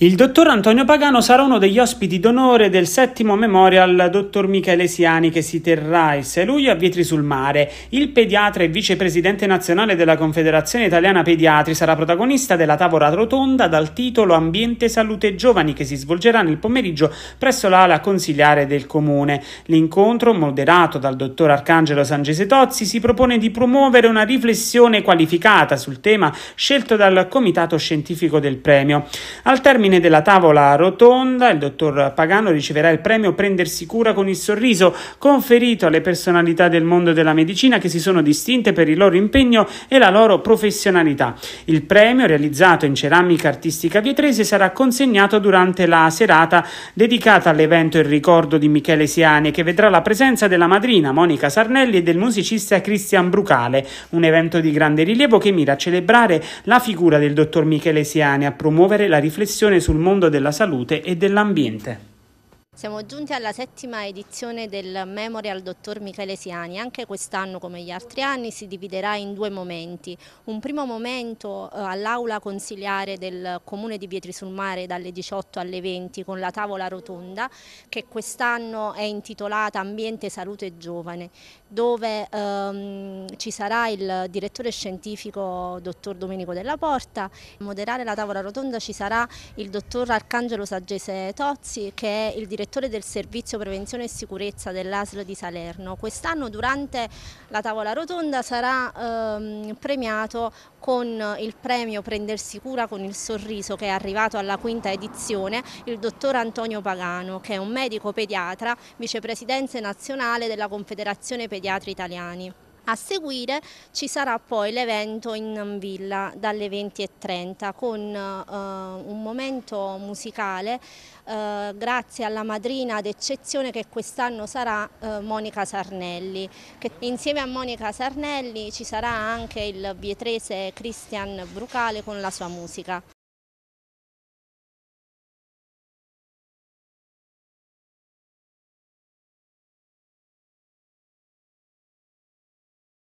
Il dottor Antonio Pagano sarà uno degli ospiti d'onore del settimo memorial dottor Michele Siani che si terrà il 6 luglio a Vietri sul Mare. Il pediatra e vicepresidente nazionale della Confederazione Italiana Pediatri sarà protagonista della tavola rotonda dal titolo Ambiente Salute Giovani che si svolgerà nel pomeriggio presso l'ala consiliare del comune. L'incontro, moderato dal dottor Arcangelo Sangese Tozzi, si propone di promuovere una riflessione qualificata sul tema scelto dal comitato scientifico del premio. Al termine termine della tavola rotonda, il dottor Pagano riceverà il premio Prendersi cura con il sorriso, conferito alle personalità del mondo della medicina che si sono distinte per il loro impegno e la loro professionalità. Il premio, realizzato in ceramica artistica vietrese, sarà consegnato durante la serata dedicata all'evento Il ricordo di Michele Siani, che vedrà la presenza della madrina Monica Sarnelli e del musicista Cristian Brucale, un evento di grande rilievo che mira a celebrare la figura del dottor Michele Siani, a promuovere la riflessione sul mondo della salute e dell'ambiente. Siamo giunti alla settima edizione del Memorial Dottor Michele Siani. Anche quest'anno, come gli altri anni, si dividerà in due momenti. Un primo momento eh, all'aula consiliare del comune di Pietri sul Mare dalle 18 alle 20 con la tavola rotonda che quest'anno è intitolata Ambiente, Salute e Giovane, dove ehm, ci sarà il direttore scientifico dottor Domenico Della Porta. A moderare la tavola rotonda ci sarà il dottor Arcangelo Saggese Tozzi che è il direttore direttore del servizio prevenzione e sicurezza dell'ASL di Salerno. Quest'anno durante la tavola rotonda sarà ehm, premiato con il premio Prendersi cura con il sorriso che è arrivato alla quinta edizione il dottor Antonio Pagano che è un medico pediatra, vicepresidente nazionale della Confederazione Pediatri Italiani. A seguire ci sarà poi l'evento in villa dalle 20.30 con uh, un momento musicale uh, grazie alla madrina d'eccezione che quest'anno sarà uh, Monica Sarnelli. Che insieme a Monica Sarnelli ci sarà anche il vietrese Christian Brucale con la sua musica.